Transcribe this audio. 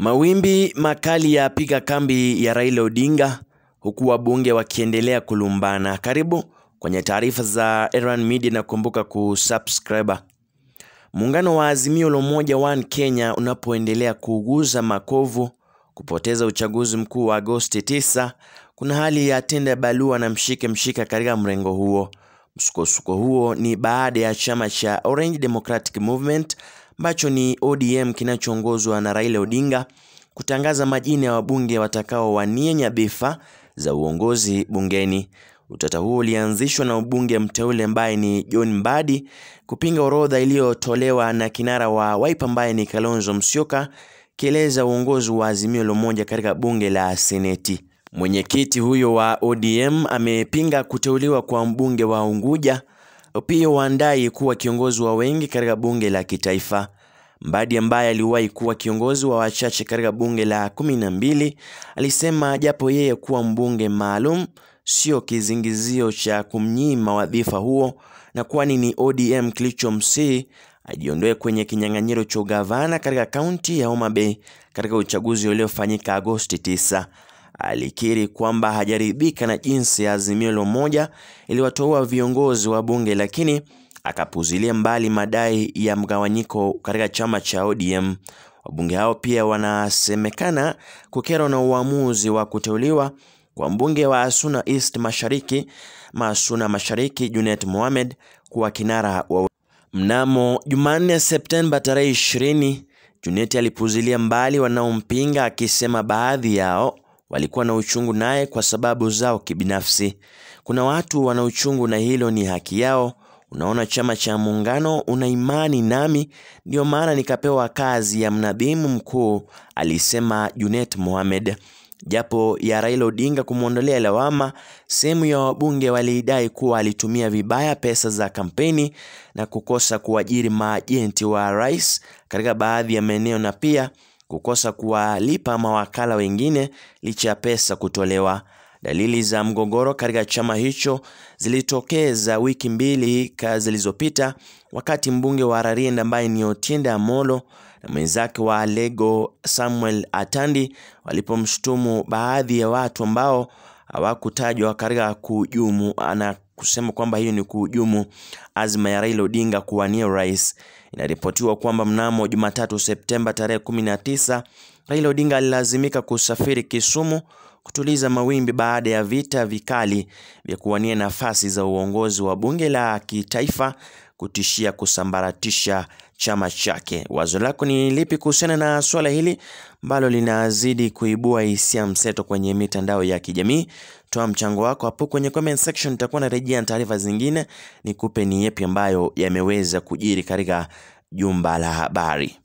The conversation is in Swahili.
Mawimbi makali yapiga kambi ya Raila Odinga huku wabunge wakiendelea kulumbana. Karibu kwenye taarifa za Erwan Media na kumbuka kusubscribe. Muungano wa Azimio la Umoja One Kenya unapoendelea kuuguza makovu kupoteza uchaguzi mkuu wa Agosti 9, kuna hali ya tenda balua na mshike mshika katika mrengo huo. Msukosuko huo ni baada ya chama cha Orange Democratic Movement ambacho ni ODM kinachoongozwa na Raila Odinga kutangaza majina ya wabunge watakaowania nyadhifa za uongozi bungeni. Utata huo ulianzishwa na mbunge mteule ambaye ni John Mbadi kupinga orodha iliyotolewa na kinara wa Wiper ambaye ni Kalonzo Musyoka kieleza uongozi wa Azimio la katika bunge la Seneti. Mwenyekiti huyo wa ODM amepinga kuteuliwa kwa mbunge wa Unguja pia wandai kuwa kiongozi wa wengi katika bunge la kitaifa. Mbadi ambaye aliwahi kuwa kiongozi wa wachache katika bunge la 12 alisema japo yeye kuwa mbunge maalum sio kizingizio cha kumnyima wadhifa huo, na kwani ni ODM kilichomsihi ajiondoe kwenye kinyang'anyiro cha ugavana katika kaunti ya Homa Bay katika uchaguzi uliofanyika Agosti 9 alikiri kwamba hajaridhika na jinsi ya azimio lo moja iliwatoa viongozi wa bunge, lakini akapuzilia mbali madai ya mgawanyiko katika chama cha ODM. Wabunge hao pia wanasemekana kukerwa na uamuzi wa kuteuliwa kwa mbunge wa Asuna East Mashariki, Masuna Mashariki Junet Mohamed kuwa kinara wa mnamo Jumanne Septemba tarehe 20, Junet alipuzilia mbali wanaompinga akisema baadhi yao walikuwa na uchungu naye kwa sababu zao kibinafsi. Kuna watu wana uchungu na hilo ni haki yao. Unaona, chama cha muungano una imani nami, ndiyo maana nikapewa kazi ya mnadhimu mkuu, alisema Junet Mohamed. Japo ya Raila Odinga kumwondolea lawama, sehemu ya wabunge waliidai kuwa alitumia vibaya pesa za kampeni na kukosa kuajiri maajenti wa rais katika baadhi ya maeneo na pia kukosa kuwalipa mawakala wengine licha ya pesa kutolewa. Dalili za mgogoro katika chama hicho zilitokeza wiki mbili zilizopita wakati mbunge wa Rarieda ambaye ni Otiende Amollo na mwenzake wa lego Samuel Atandi walipomshutumu baadhi ya watu ambao hawakutajwa katika kuhujumu ana kusema kwamba hiyo ni kuhujumu azma ya Raila Odinga kuwania urais. Inaripotiwa kwamba mnamo Jumatatu Septemba tarehe 19 Raila Odinga alilazimika kusafiri Kisumu kutuliza mawimbi baada ya vita vikali vya kuwania nafasi za uongozi wa bunge la kitaifa kutishia kusambaratisha chama chake. Wazo lako ni lipi kuhusiana na swala hili ambalo linazidi kuibua hisia mseto kwenye mitandao ya kijamii? Toa mchango wako hapo kwenye comment section, nitakuwa narejea taarifa zingine, nikupe ni yepi ambayo yameweza kujiri katika jumba la habari.